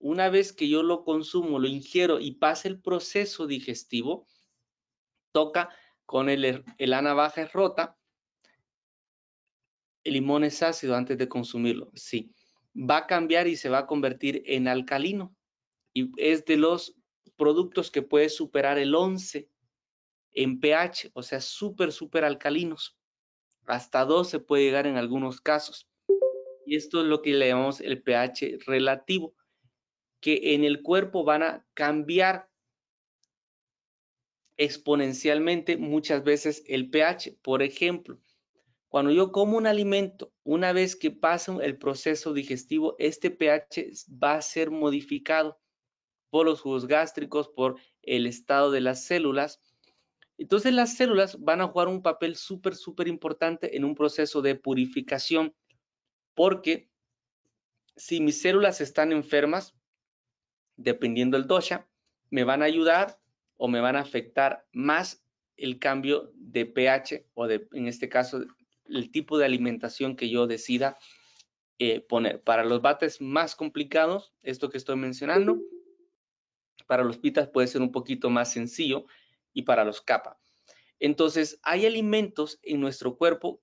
Speaker 1: Una vez que yo lo consumo, lo ingiero y pasa el proceso digestivo, toca con el, er, el baja rota, el limón es ácido antes de consumirlo, sí. Va a cambiar y se va a convertir en alcalino. Y es de los productos que puede superar el 11 en pH, o sea, súper, súper alcalinos hasta 12 se puede llegar en algunos casos. Y esto es lo que le llamamos el pH relativo, que en el cuerpo van a cambiar exponencialmente muchas veces el pH. Por ejemplo, cuando yo como un alimento, una vez que pasa el proceso digestivo, este pH va a ser modificado por los jugos gástricos, por el estado de las células, entonces las células van a jugar un papel súper, súper importante en un proceso de purificación, porque si mis células están enfermas, dependiendo del dosha, me van a ayudar o me van a afectar más el cambio de pH o de, en este caso, el tipo de alimentación que yo decida eh, poner. Para los bates más complicados, esto que estoy mencionando, para los pitas puede ser un poquito más sencillo, y para los capas. Entonces, hay alimentos en nuestro cuerpo,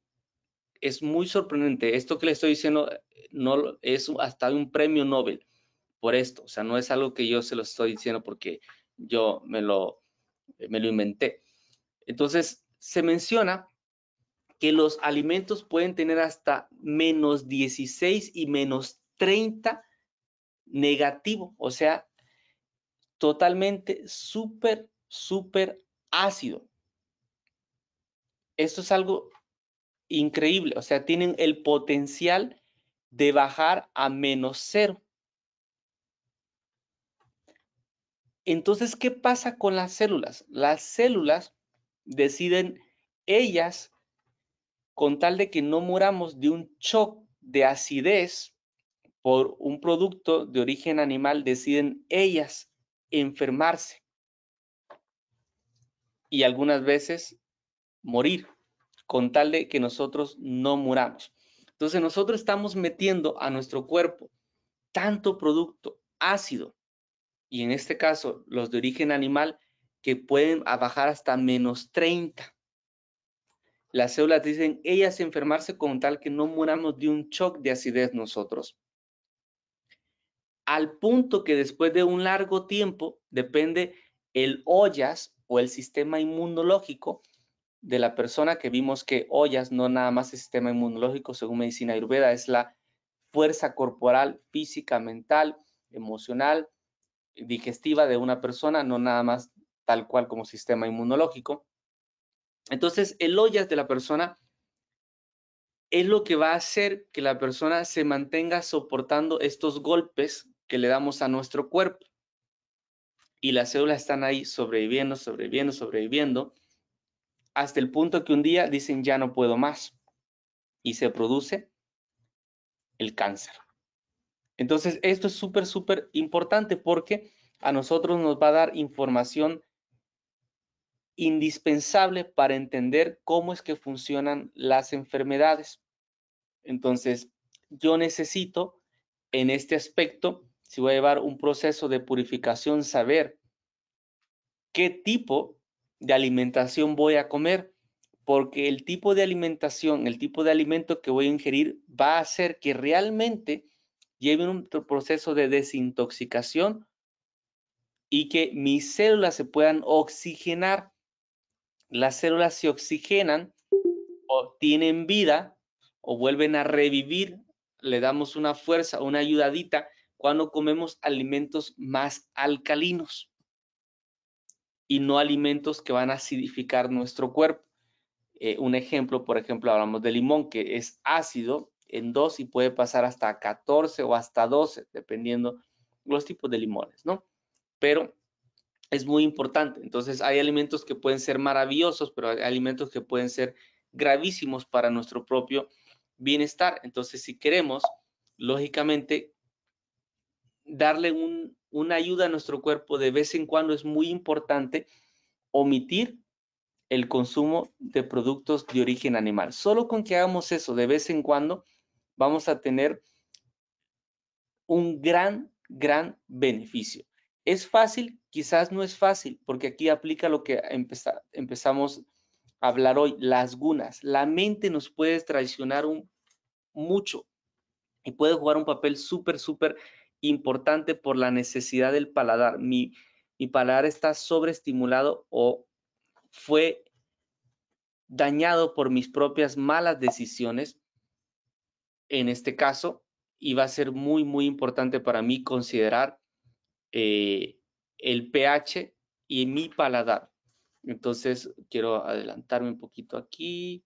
Speaker 1: es muy sorprendente. Esto que le estoy diciendo eh, no es hasta un premio Nobel por esto. O sea, no es algo que yo se lo estoy diciendo porque yo me lo, eh, me lo inventé. Entonces, se menciona que los alimentos pueden tener hasta menos 16 y menos 30 negativo, o sea, totalmente súper, súper ácido. Esto es algo increíble, o sea, tienen el potencial de bajar a menos cero. Entonces, ¿qué pasa con las células? Las células deciden ellas, con tal de que no muramos de un shock de acidez por un producto de origen animal, deciden ellas enfermarse y algunas veces morir, con tal de que nosotros no muramos. Entonces nosotros estamos metiendo a nuestro cuerpo tanto producto ácido, y en este caso los de origen animal, que pueden bajar hasta menos 30. Las células dicen ellas enfermarse con tal que no muramos de un shock de acidez nosotros. Al punto que después de un largo tiempo, depende el ollas o el sistema inmunológico de la persona que vimos que ollas no nada más el sistema inmunológico según medicina ayurveda, es la fuerza corporal, física, mental, emocional, digestiva de una persona, no nada más tal cual como sistema inmunológico. Entonces, el ollas de la persona es lo que va a hacer que la persona se mantenga soportando estos golpes que le damos a nuestro cuerpo y las células están ahí sobreviviendo, sobreviviendo, sobreviviendo, hasta el punto que un día dicen ya no puedo más y se produce el cáncer. Entonces, esto es súper, súper importante porque a nosotros nos va a dar información indispensable para entender cómo es que funcionan las enfermedades. Entonces, yo necesito en este aspecto si voy a llevar un proceso de purificación, saber qué tipo de alimentación voy a comer, porque el tipo de alimentación, el tipo de alimento que voy a ingerir va a hacer que realmente lleve un proceso de desintoxicación y que mis células se puedan oxigenar. Las células se oxigenan o tienen vida o vuelven a revivir, le damos una fuerza, una ayudadita cuando comemos alimentos más alcalinos y no alimentos que van a acidificar nuestro cuerpo. Eh, un ejemplo, por ejemplo, hablamos de limón, que es ácido en dos y puede pasar hasta 14 o hasta 12, dependiendo los tipos de limones, ¿no? Pero es muy importante. Entonces, hay alimentos que pueden ser maravillosos, pero hay alimentos que pueden ser gravísimos para nuestro propio bienestar. Entonces, si queremos, lógicamente, darle una ayuda a nuestro cuerpo de vez en cuando es muy importante omitir el consumo de productos de origen animal. Solo con que hagamos eso de vez en cuando, vamos a tener un gran, gran beneficio. ¿Es fácil? Quizás no es fácil, porque aquí aplica lo que empezamos a hablar hoy, las gunas. La mente nos puede traicionar mucho y puede jugar un papel súper, súper importante por la necesidad del paladar. Mi, mi paladar está sobreestimulado o fue dañado por mis propias malas decisiones. En este caso, y va a ser muy, muy importante para mí considerar eh, el pH y mi paladar. Entonces, quiero adelantarme un poquito aquí.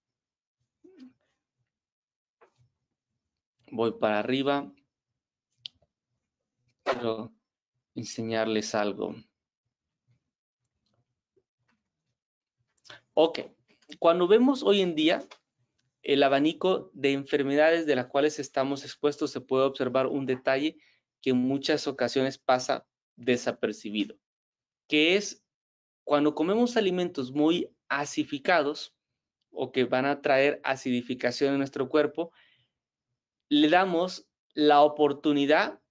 Speaker 1: Voy para arriba quiero enseñarles algo. Ok, cuando vemos hoy en día el abanico de enfermedades de las cuales estamos expuestos, se puede observar un detalle que en muchas ocasiones pasa desapercibido, que es cuando comemos alimentos muy acidificados o que van a traer acidificación en nuestro cuerpo, le damos la oportunidad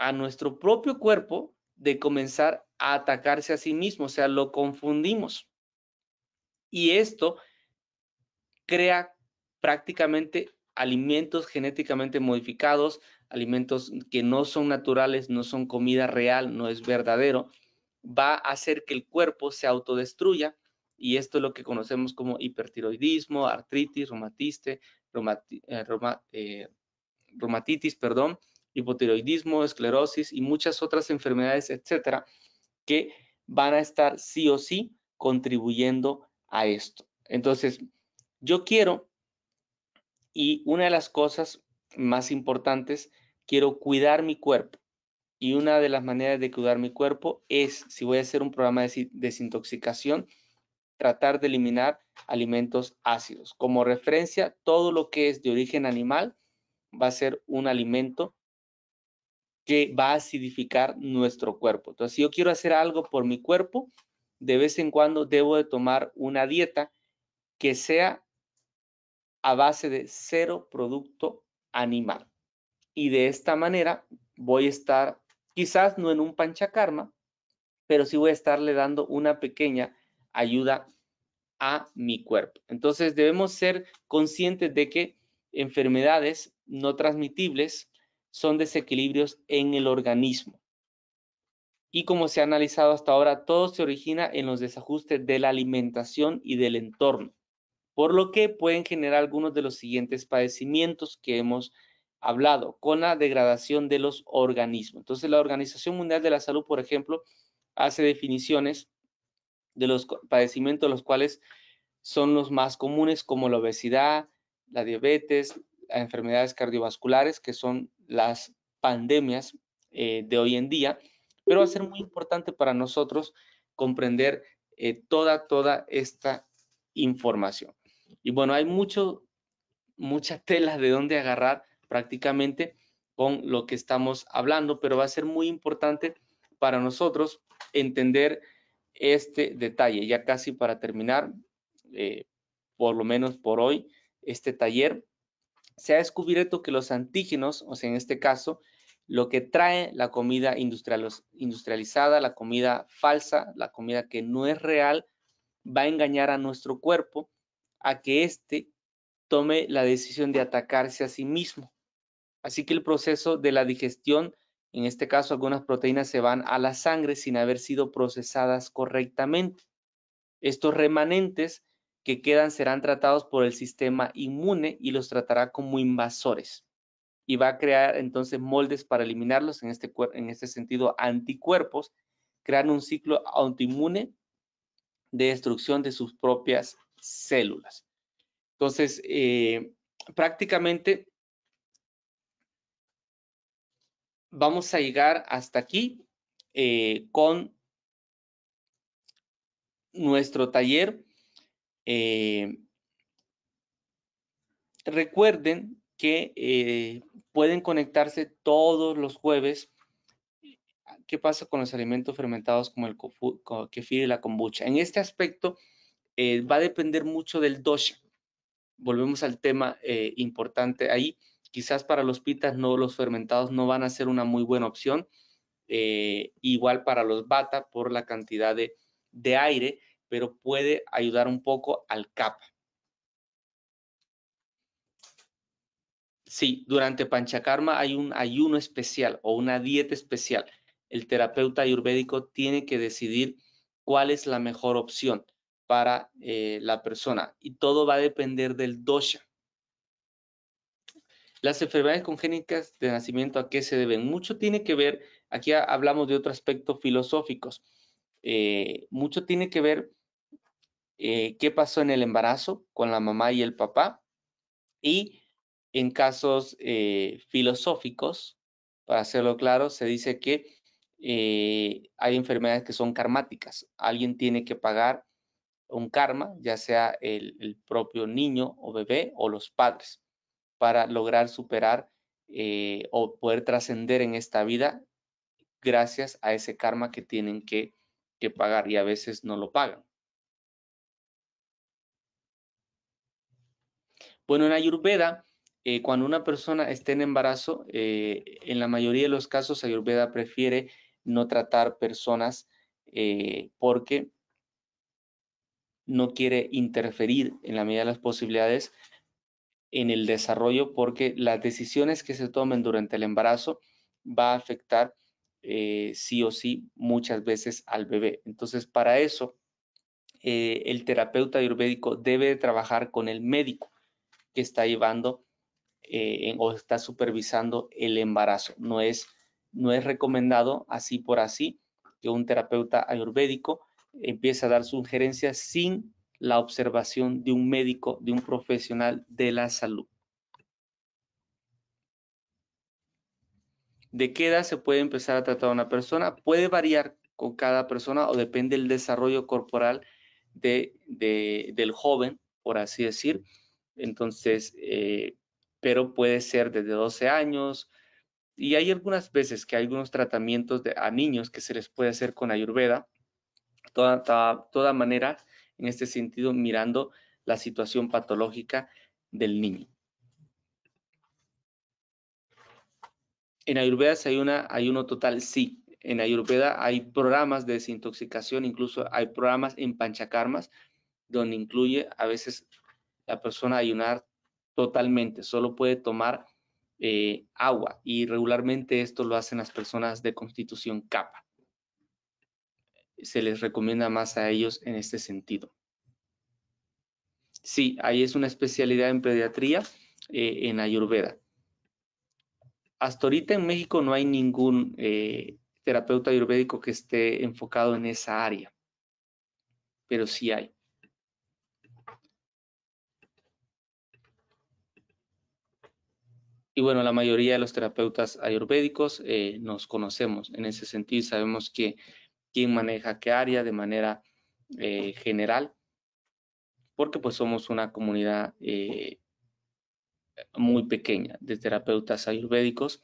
Speaker 1: a nuestro propio cuerpo de comenzar a atacarse a sí mismo, o sea, lo confundimos. Y esto crea prácticamente alimentos genéticamente modificados, alimentos que no son naturales, no son comida real, no es verdadero, va a hacer que el cuerpo se autodestruya y esto es lo que conocemos como hipertiroidismo, artritis, reumatiste, eh, eh, perdón, hipotiroidismo, esclerosis y muchas otras enfermedades, etcétera, que van a estar sí o sí contribuyendo a esto. Entonces, yo quiero, y una de las cosas más importantes, quiero cuidar mi cuerpo. Y una de las maneras de cuidar mi cuerpo es, si voy a hacer un programa de desintoxicación, tratar de eliminar alimentos ácidos. Como referencia, todo lo que es de origen animal va a ser un alimento que va a acidificar nuestro cuerpo. Entonces, si yo quiero hacer algo por mi cuerpo, de vez en cuando debo de tomar una dieta que sea a base de cero producto animal. Y de esta manera voy a estar, quizás no en un panchakarma, pero sí voy a estarle dando una pequeña ayuda a mi cuerpo. Entonces debemos ser conscientes de que enfermedades no transmitibles son desequilibrios en el organismo. Y como se ha analizado hasta ahora, todo se origina en los desajustes de la alimentación y del entorno, por lo que pueden generar algunos de los siguientes padecimientos que hemos hablado, con la degradación de los organismos. Entonces, la Organización Mundial de la Salud, por ejemplo, hace definiciones de los padecimientos, los cuales son los más comunes, como la obesidad, la diabetes, las enfermedades cardiovasculares, que son las pandemias eh, de hoy en día, pero va a ser muy importante para nosotros comprender eh, toda, toda esta información. Y bueno, hay mucho, muchas telas de dónde agarrar prácticamente con lo que estamos hablando, pero va a ser muy importante para nosotros entender este detalle. Ya casi para terminar, eh, por lo menos por hoy, este taller se ha descubierto que los antígenos, o sea, en este caso, lo que trae la comida industrializada, la comida falsa, la comida que no es real, va a engañar a nuestro cuerpo a que éste tome la decisión de atacarse a sí mismo. Así que el proceso de la digestión, en este caso algunas proteínas se van a la sangre sin haber sido procesadas correctamente. Estos remanentes que quedan serán tratados por el sistema inmune y los tratará como invasores. Y va a crear entonces moldes para eliminarlos, en este, en este sentido anticuerpos, crean un ciclo autoinmune de destrucción de sus propias células. Entonces, eh, prácticamente vamos a llegar hasta aquí eh, con nuestro taller eh, recuerden que eh, pueden conectarse todos los jueves. ¿Qué pasa con los alimentos fermentados como el kefir y la kombucha? En este aspecto eh, va a depender mucho del dosha. Volvemos al tema importante ahí. Quizás para los pitas no, los fermentados no van a ser una muy buena opción. igual para los bata por la cantidad de aire pero puede ayudar un poco al CAPA. Sí, durante Panchakarma hay un ayuno especial o una dieta especial. El terapeuta ayurvédico tiene que decidir cuál es la mejor opción para eh, la persona y todo va a depender del dosha. Las enfermedades congénicas de nacimiento, ¿a qué se deben? Mucho tiene que ver, aquí hablamos de otro aspecto filosóficos, eh, mucho tiene que ver eh, qué pasó en el embarazo con la mamá y el papá y en casos eh, filosóficos, para hacerlo claro, se dice que eh, hay enfermedades que son karmáticas. Alguien tiene que pagar un karma, ya sea el, propio niño o bebé o los padres, para lograr superar o poder trascender en esta vida gracias a ese karma que tienen que, que pagar y a veces no lo pagan. Bueno, en Ayurveda, eh, cuando una persona esté en embarazo, eh, en la mayoría de los casos Ayurveda prefiere no tratar personas eh, porque no quiere interferir en la medida de las posibilidades en el desarrollo porque las decisiones que se tomen durante el embarazo va a afectar sí o sí muchas veces al bebé. Entonces, para eso, el terapeuta ayurvédico debe trabajar con el médico que está llevando eh, o está supervisando el embarazo. No es, no es recomendado así por así que un terapeuta ayurvédico empiece a dar sugerencias sin la observación de un médico, de un profesional de la salud. ¿De qué edad se puede empezar a tratar a una persona? Puede variar con cada persona o depende del desarrollo corporal del joven, por así decir. Entonces, eh, pero puede ser desde 12 años. Y hay algunas veces que hay algunos tratamientos a niños que se les puede hacer con ayurveda. Toda, toda, manera, en este sentido, mirando la situación patológica del niño. En ayurveda hay, hay uno total, sí. En ayurveda hay programas de desintoxicación, incluso hay programas en panchakarmas, donde incluye a veces la persona ayunar totalmente, solo puede tomar eh, agua y regularmente esto lo hacen las personas de constitución capa. Se les recomienda más a ellos en este sentido. Sí, ahí es una especialidad en pediatría eh, en Ayurveda. Hasta ahorita en México no hay ningún eh, terapeuta ayurvédico que esté enfocado en esa área, pero sí hay. Y bueno, la mayoría de los terapeutas ayurvédicos eh, nos conocemos en ese sentido y sabemos que, quién maneja qué área de manera eh, general, porque pues somos una comunidad eh, muy pequeña de terapeutas ayurvédicos.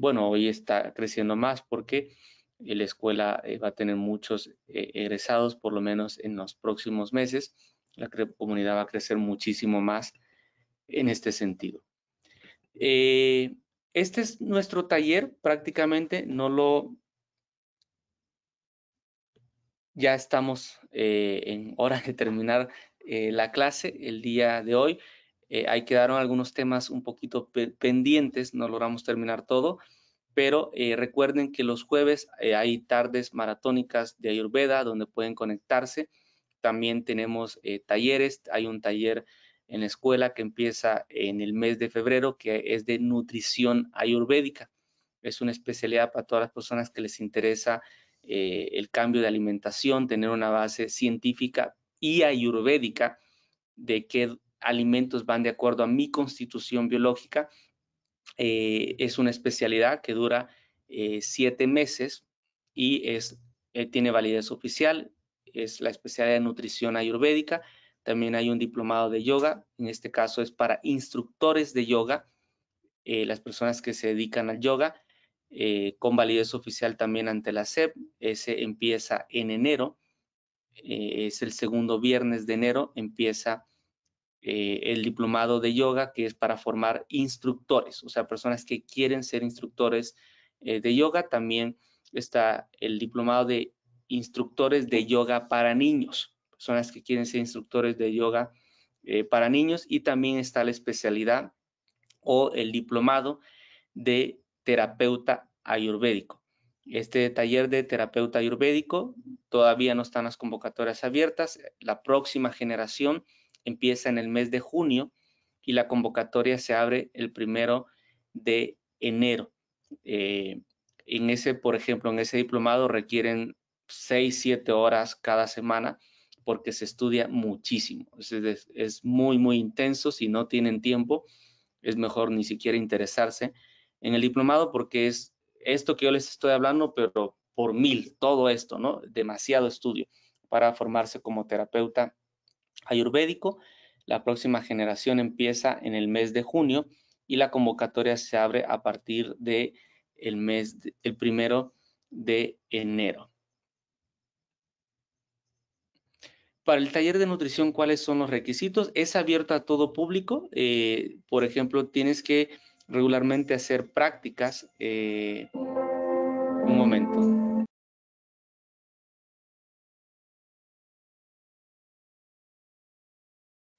Speaker 1: bueno, hoy está creciendo más porque la escuela va a tener muchos egresados, por lo menos en los próximos meses. La comunidad va a crecer muchísimo más en este sentido. Eh, este es nuestro taller, prácticamente no lo... Ya estamos eh, en hora de terminar eh, la clase el día de hoy. ahí quedaron algunos temas un poquito pendientes, no logramos terminar todo, pero recuerden que los jueves hay tardes maratónicas de Ayurveda donde pueden conectarse. También tenemos talleres, hay un taller en la escuela que empieza en el mes de febrero, que es de nutrición ayurvédica. Es una especialidad para todas las personas que les interesa eh, el cambio de alimentación, tener una base científica y ayurvédica de qué alimentos van de acuerdo a mi constitución biológica. Eh, es una especialidad que dura eh, siete meses y es, tiene validez oficial. Es la especialidad de nutrición ayurvédica también hay un diplomado de yoga, en este caso es para instructores de yoga, eh, las personas que se dedican al yoga, eh, con validez oficial también ante la SEP. Ese empieza en enero, eh, es el segundo viernes de enero, empieza el diplomado de yoga, que es para formar instructores, o sea, personas que quieren ser instructores de yoga. También está el diplomado de instructores de yoga para niños son las que quieren ser instructores de yoga eh, para niños y también está la especialidad o el diplomado de terapeuta ayurvédico. Este taller de terapeuta ayurvédico todavía no están las convocatorias abiertas. La próxima generación empieza en el mes de junio y la convocatoria se abre el primero de enero. Eh, en ese, por ejemplo, en ese diplomado requieren seis siete horas cada semana porque se estudia muchísimo. Es, muy, muy intenso. Si no tienen tiempo, es mejor ni siquiera interesarse en el diplomado porque es esto que yo les estoy hablando, pero por mil, todo esto, ¿no? Demasiado estudio para formarse como terapeuta ayurvédico. La próxima generación empieza en el mes de junio y la convocatoria se abre a partir de el mes, el primero de enero. Para el taller de nutrición, ¿cuáles son los requisitos? Es abierto a todo público. Eh, por ejemplo, tienes que regularmente hacer prácticas. Eh, un momento.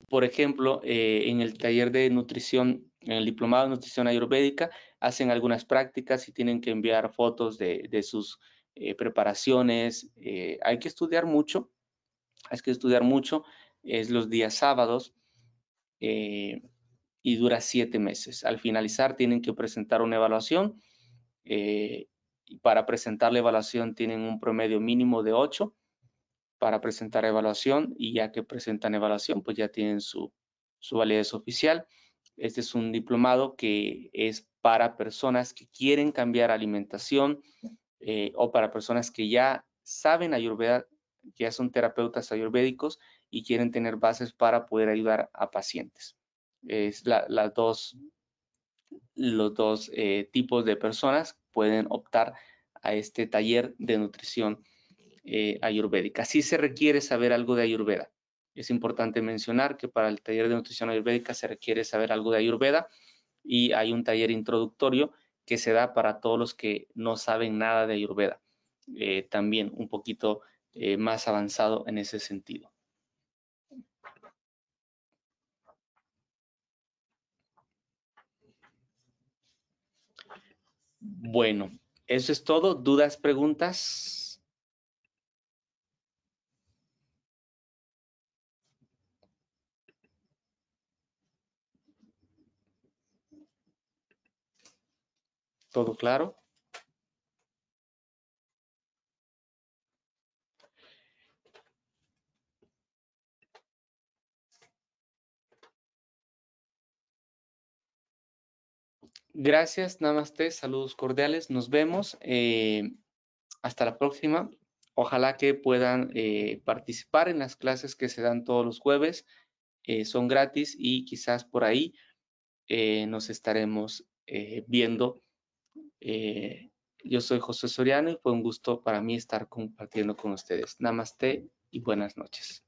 Speaker 1: por ejemplo, eh, en el taller de nutrición, en el diplomado de nutrición ayurvédica, hacen algunas prácticas y tienen que enviar fotos de, sus preparaciones. hay que estudiar mucho hay que estudiar mucho, es los días sábados eh, y dura siete meses. Al finalizar tienen que presentar una evaluación eh, y para presentar la evaluación tienen un promedio mínimo de ocho para presentar evaluación y ya que presentan evaluación pues ya tienen su, validez oficial. Este es un diplomado que es para personas que quieren cambiar alimentación eh, o para personas que ya saben ayurveda, ya son terapeutas ayurvédicos y quieren tener bases para poder ayudar a pacientes. Es las dos, los dos eh, tipos de personas pueden optar a este taller de nutrición eh, ayurvédica. Sí se requiere saber algo de ayurveda. Es importante mencionar que para el taller de nutrición ayurvédica se requiere saber algo de ayurveda y hay un taller introductorio que se da para todos los que no saben nada de ayurveda. Eh, también un poquito eh, más avanzado en ese sentido. Bueno, eso es todo. ¿Dudas, preguntas? ¿Todo claro? Gracias, namaste, saludos cordiales, nos vemos. Eh, hasta la próxima. Ojalá que puedan eh, participar en las clases que se dan todos los jueves. Eh, son gratis y quizás por ahí nos estaremos viendo. yo soy José Soriano y fue un gusto para mí estar compartiendo con ustedes. Namaste y buenas noches.